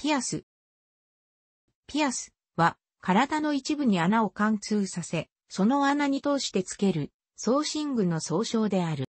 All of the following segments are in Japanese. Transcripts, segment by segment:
ピアス。ピアスは体の一部に穴を貫通させ、その穴に通してつける、送信具の総称である。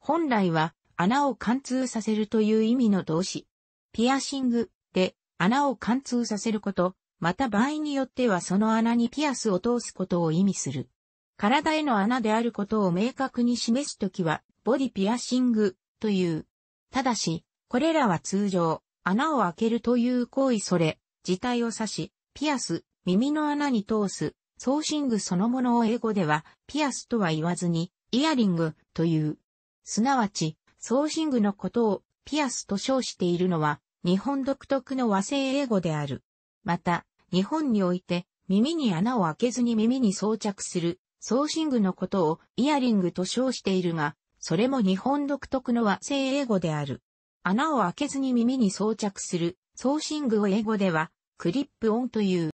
本来は穴を貫通させるという意味の動詞。ピアシングで穴を貫通させること、また場合によってはその穴にピアスを通すことを意味する。体への穴であることを明確に示すときは、ボディピアシングという。ただし、これらは通常、穴を開けるという行為それ、自体を指し、ピアス、耳の穴に通す、ソーシングそのものを英語では、ピアスとは言わずに、イヤリングという。すなわち、ソーシングのことを、ピアスと称しているのは、日本独特の和製英語である。また、日本において、耳に穴を開けずに耳に装着する、ソーシングのことをイヤリングと称しているが、それも日本独特の和製英語である。穴を開けずに耳に装着する、送信具を英語では、クリップオンという。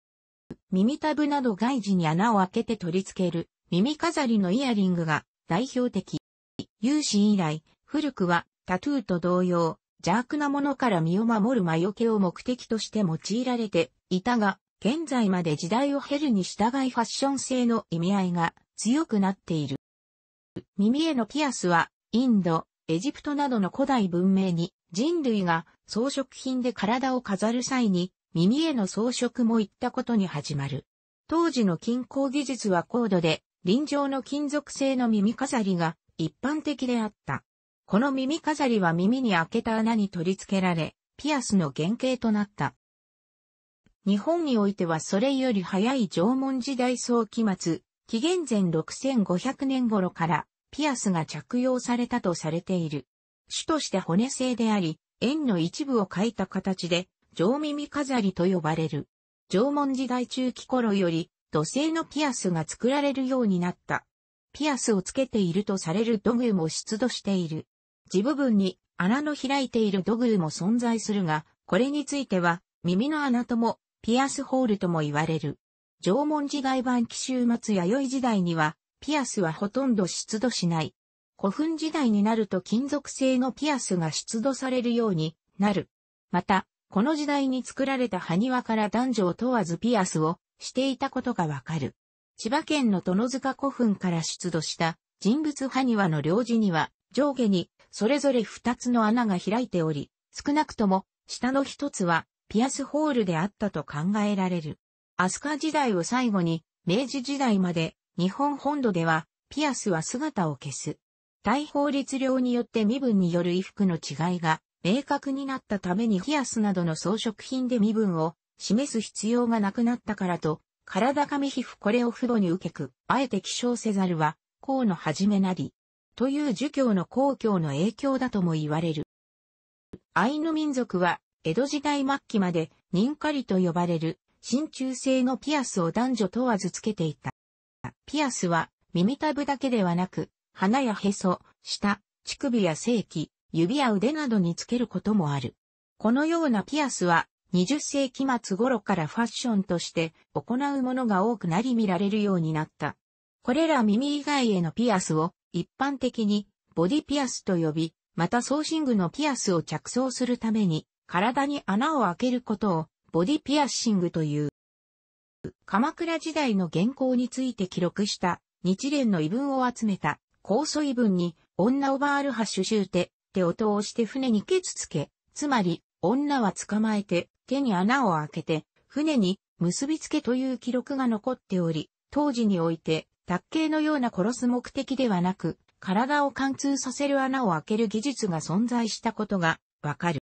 耳たぶなど外耳に穴を開けて取り付ける、耳飾りのイヤリングが代表的。有史以来、古くはタトゥーと同様、邪悪なものから身を守る魔除けを目的として用いられていたが、現在まで時代を経るに従いファッション性の意味合いが強くなっている。耳へのピアスは、インド、エジプトなどの古代文明に人類が装飾品で体を飾る際に耳への装飾もいったことに始まる。当時の金工技術は高度で臨場の金属製の耳飾りが一般的であった。この耳飾りは耳に開けた穴に取り付けられ、ピアスの原型となった。日本においてはそれより早い縄文時代早期末、紀元前6500年頃からピアスが着用されたとされている。主として骨製であり、円の一部を描いた形で、上耳飾りと呼ばれる。縄文時代中期頃より、土製のピアスが作られるようになった。ピアスをつけているとされる土偶も出土している。地部分に穴の開いている土偶も存在するが、これについては、耳の穴とも、ピアスホールとも言われる。縄文時代版紀州末弥生時代には、ピアスはほとんど出土しない。古墳時代になると金属製のピアスが出土されるようになる。また、この時代に作られた埴輪から男女を問わずピアスをしていたことがわかる。千葉県の殿塚古墳から出土した人物埴輪の領地には上下にそれぞれ二つの穴が開いており、少なくとも下の一つはピアスホールであったと考えられる。飛鳥時代を最後に明治時代まで日本本土では、ピアスは姿を消す。大法律令によって身分による衣服の違いが明確になったためにピアスなどの装飾品で身分を示す必要がなくなったからと、体紙皮膚これを父母に受けく、あえて希少せざるは、公の始めなり、という儒教の公共の影響だとも言われる。アイヌ民族は、江戸時代末期まで、ニンカリと呼ばれる、真鍮製のピアスを男女問わずつけていた。ピアスは耳たぶだけではなく、鼻やへそ、舌、乳首や性器、指や腕などにつけることもある。このようなピアスは20世紀末頃からファッションとして行うものが多くなり見られるようになった。これら耳以外へのピアスを一般的にボディピアスと呼び、またソーシングのピアスを着想するために体に穴を開けることをボディピアッシングという。鎌倉時代の原稿について記録した日蓮の遺文を集めた高祖遺文に女をバールハシュシューテ、手をして船にケツつけ、つまり女は捕まえて手に穴を開けて船に結びつけという記録が残っており、当時において卓形のような殺す目的ではなく、体を貫通させる穴を開ける技術が存在したことがわかる。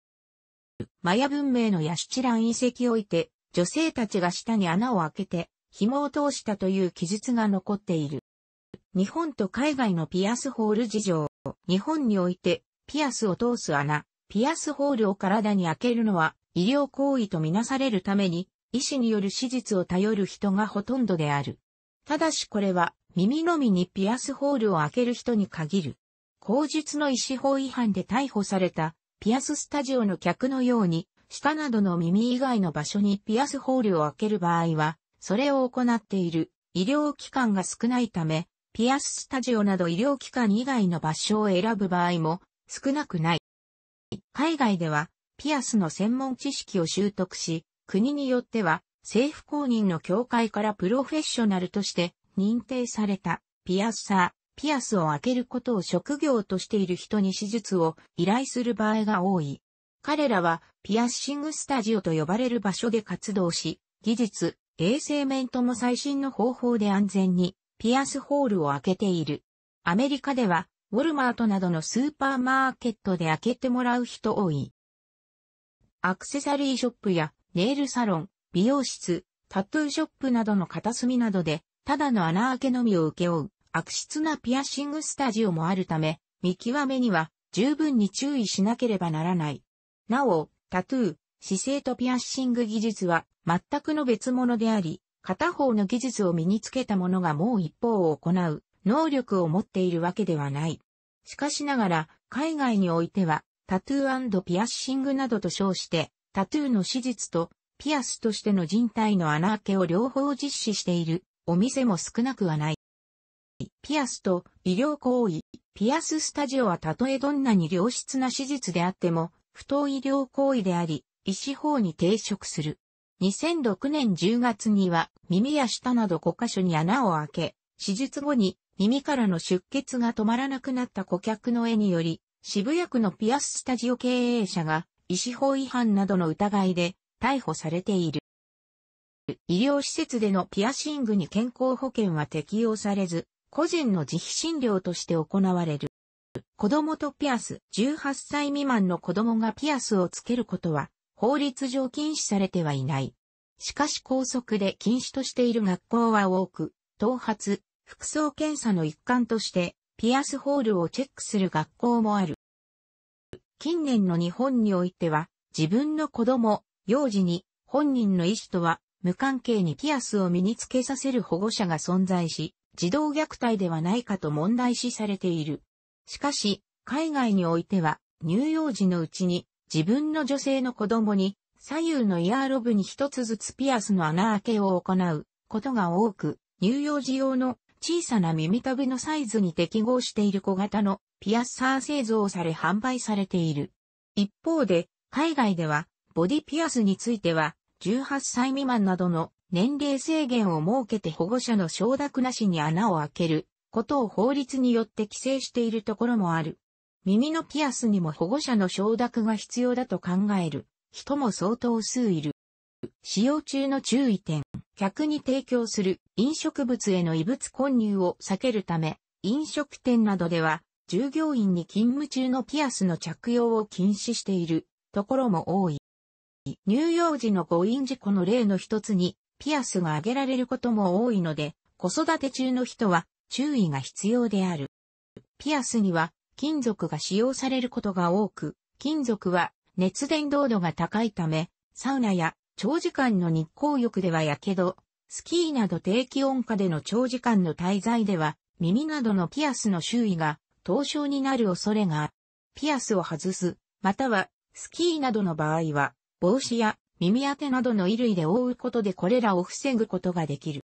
マヤ文明のヤシチラン遺跡おいて、女性たちが下に穴を開けて、紐を通したという記述が残っている。日本と海外のピアスホール事情。日本において、ピアスを通す穴、ピアスホールを体に開けるのは医療行為とみなされるために、医師による手術を頼る人がほとんどである。ただしこれは、耳のみにピアスホールを開ける人に限る。口述の医師法違反で逮捕された、ピアススタジオの客のように、舌などの耳以外の場所にピアスホールを開ける場合は、それを行っている医療機関が少ないため、ピアススタジオなど医療機関以外の場所を選ぶ場合も少なくない。海外では、ピアスの専門知識を習得し、国によっては政府公認の協会からプロフェッショナルとして認定されたピアスサー、ピアスを開けることを職業としている人に手術を依頼する場合が多い。彼らはピアッシングスタジオと呼ばれる場所で活動し、技術、衛生面とも最新の方法で安全にピアスホールを開けている。アメリカでは、ウォルマートなどのスーパーマーケットで開けてもらう人多い。アクセサリーショップやネイルサロン、美容室、タトゥーショップなどの片隅などで、ただの穴開けのみを請け負う、悪質なピアッシングスタジオもあるため、見極めには十分に注意しなければならない。なお、タトゥー、姿勢とピアッシング技術は全くの別物であり、片方の技術を身につけた者がもう一方を行う能力を持っているわけではない。しかしながら、海外においては、タトゥーピアッシングなどと称して、タトゥーの手術とピアスとしての人体の穴開けを両方実施しているお店も少なくはない。ピアスと医療行為、ピアススタジオはたとえどんなに良質な手術であっても、不当医療行為であり、医師法に抵触する。2006年10月には耳や舌など5箇所に穴を開け、手術後に耳からの出血が止まらなくなった顧客の絵により、渋谷区のピアススタジオ経営者が医師法違反などの疑いで逮捕されている。医療施設でのピアシングに健康保険は適用されず、個人の自費診療として行われる。子供とピアス、18歳未満の子供がピアスをつけることは、法律上禁止されてはいない。しかし校則で禁止としている学校は多く、頭髪、服装検査の一環として、ピアスホールをチェックする学校もある。近年の日本においては、自分の子供、幼児に、本人の意思とは、無関係にピアスを身につけさせる保護者が存在し、児童虐待ではないかと問題視されている。しかし、海外においては、乳幼児のうちに、自分の女性の子供に、左右のイヤーロブに一つずつピアスの穴開けを行うことが多く、乳幼児用の小さな耳たぶのサイズに適合している小型のピアッサー製造され販売されている。一方で、海外では、ボディピアスについては、18歳未満などの年齢制限を設けて保護者の承諾なしに穴を開けることを法律によって規制しているところもある。耳のピアスにも保護者の承諾が必要だと考える人も相当数いる。使用中の注意点。客に提供する飲食物への異物混入を避けるため、飲食店などでは従業員に勤務中のピアスの着用を禁止しているところも多い。乳幼児の誤飲事故の例の一つにピアスが挙げられることも多いので、子育て中の人は注意が必要である。ピアスには金属が使用されることが多く、金属は熱伝導度が高いため、サウナや長時間の日光浴ではやけど、スキーなど低気温下での長時間の滞在では、耳などのピアスの周囲が凍傷になる恐れがある。ピアスを外す、またはスキーなどの場合は、帽子や耳当てなどの衣類で覆うことでこれらを防ぐことができる。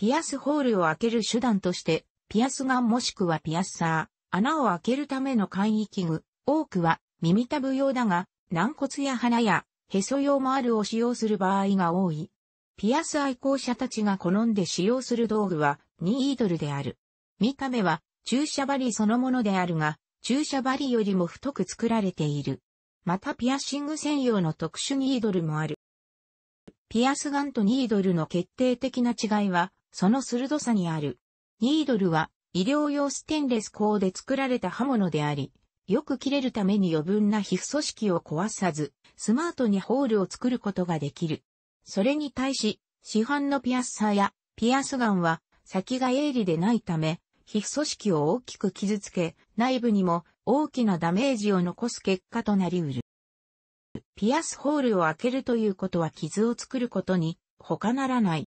ピアスホールを開ける手段として、ピアスガンもしくはピアッサー、穴を開けるための簡易器具、多くは耳たぶ用だが、軟骨や鼻やへそ用もあるを使用する場合が多い。ピアス愛好者たちが好んで使用する道具はニードルである。見た目は注射針そのものであるが、注射針よりも太く作られている。またピアッシング専用の特殊ニードルもある。ピアスガンとニードルの決定的な違いは、その鋭さにある。ニードルは医療用ステンレス鋼で作られた刃物であり、よく切れるために余分な皮膚組織を壊さず、スマートにホールを作ることができる。それに対し、市販のピアッサーやピアスガンは先が鋭利でないため、皮膚組織を大きく傷つけ、内部にも大きなダメージを残す結果となりうる。ピアスホールを開けるということは傷を作ることに他ならない。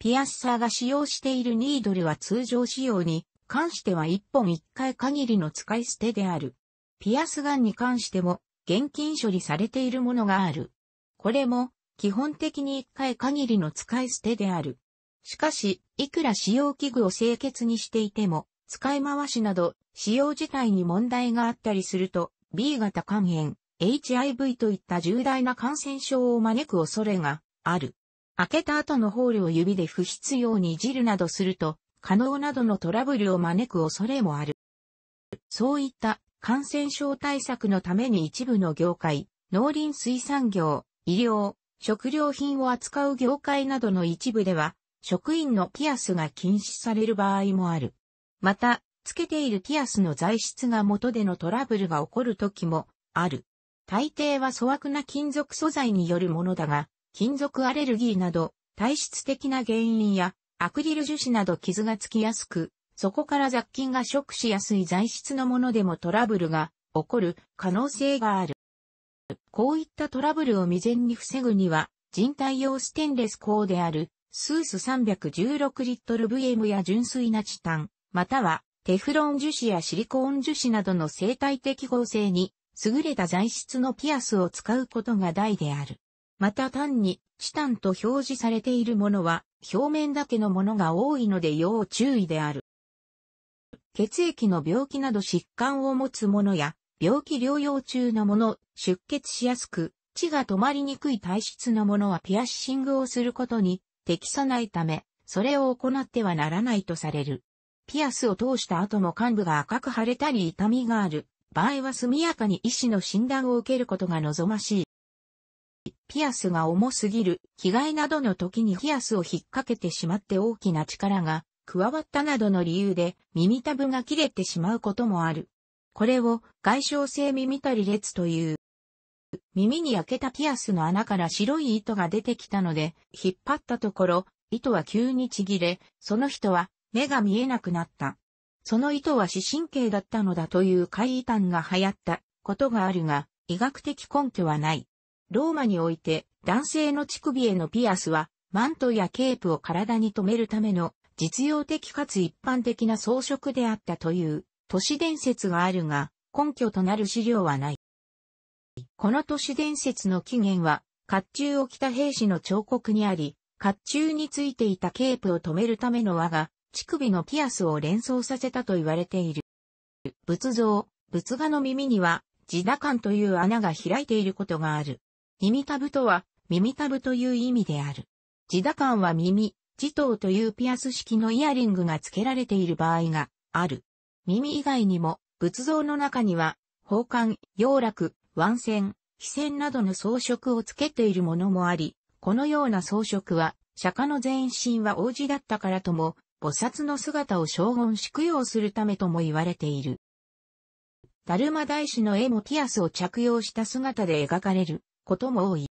ピアッサーが使用しているニードルは通常使用に関しては1本1回限りの使い捨てである。ピアスガンに関しても現金処理されているものがある。これも基本的に1回限りの使い捨てである。しかし、いくら使用器具を清潔にしていても、使い回しなど使用自体に問題があったりすると、B 型肝炎、HIV といった重大な感染症を招く恐れがある。開けた後のホールを指で不必要にいじるなどすると、可能などのトラブルを招く恐れもある。そういった感染症対策のために一部の業界、農林水産業、医療、食料品を扱う業界などの一部では、職員のピアスが禁止される場合もある。また、つけているピアスの材質が元でのトラブルが起こる時もある。大抵は粗悪な金属素材によるものだが、金属アレルギーなど、体質的な原因や、アクリル樹脂など傷がつきやすく、そこから雑菌が食しやすい材質のものでもトラブルが起こる可能性がある。こういったトラブルを未然に防ぐには、人体用ステンレス鋼である、スース316リットル VM や純粋なチタン、またはテフロン樹脂やシリコーン樹脂などの生態的合成に優れた材質のピアスを使うことが大である。また単に、チタンと表示されているものは、表面だけのものが多いので要注意である。血液の病気など疾患を持つものや、病気療養中のもの、出血しやすく、血が止まりにくい体質のものはピアッシングをすることに適さないため、それを行ってはならないとされる。ピアスを通した後も患部が赤く腫れたり痛みがある場合は速やかに医師の診断を受けることが望ましい。ピアスが重すぎる、着替えなどの時にピアスを引っ掛けてしまって大きな力が加わったなどの理由で耳たぶが切れてしまうこともある。これを外傷性耳たり裂という。耳に開けたピアスの穴から白い糸が出てきたので、引っ張ったところ、糸は急にちぎれ、その人は目が見えなくなった。その糸は視神経だったのだという怪異端が流行ったことがあるが、医学的根拠はない。ローマにおいて男性の乳首へのピアスは、マントやケープを体に留めるための実用的かつ一般的な装飾であったという都市伝説があるが、根拠となる資料はない。この都市伝説の起源は、甲冑を着た兵士の彫刻にあり、甲冑についていたケープを留めるための輪が、乳首のピアスを連想させたと言われている。仏像、仏画の耳には、自打感という穴が開いていることがある。耳たぶとは、耳たぶという意味である。自打感は耳、自頭というピアス式のイヤリングが付けられている場合がある。耳以外にも、仏像の中には、宝冠、洋楽、腕線、飛線などの装飾を付けているものもあり、このような装飾は、釈迦の全身は王子だったからとも、菩薩の姿を将し祝用するためとも言われている。ダルマ大師の絵もティアスを着用した姿で描かれる。ことも多い。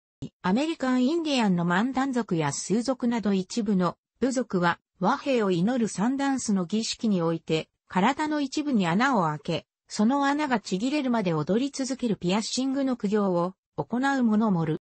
アメリカンインディアンの漫談族や数族など一部の部族は和平を祈るサンダンスの儀式において体の一部に穴を開け、その穴がちぎれるまで踊り続けるピアッシングの苦行を行う者もる。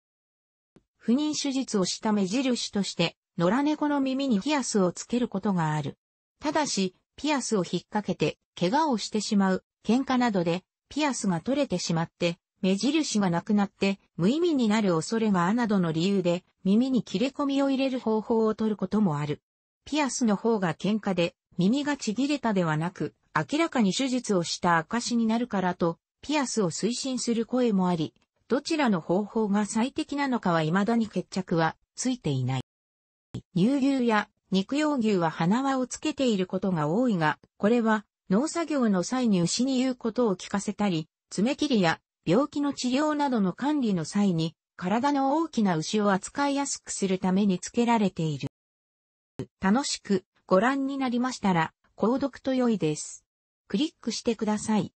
不妊手術をした目印として野良猫の耳にピアスをつけることがある。ただし、ピアスを引っ掛けて怪我をしてしまう喧嘩などでピアスが取れてしまって目印がなくなって無意味になる恐れがあなどの理由で耳に切れ込みを入れる方法を取ることもある。ピアスの方が喧嘩で耳がちぎれたではなく明らかに手術をした証になるからとピアスを推進する声もあり、どちらの方法が最適なのかは未だに決着はついていない。乳牛や肉用牛は鼻輪をつけていることが多いが、これは農作業の際に牛に言うことを聞かせたり、爪切りや病気の治療などの管理の際に、体の大きな牛を扱いやすくするために付けられている。楽しくご覧になりましたら、購読と良いです。クリックしてください。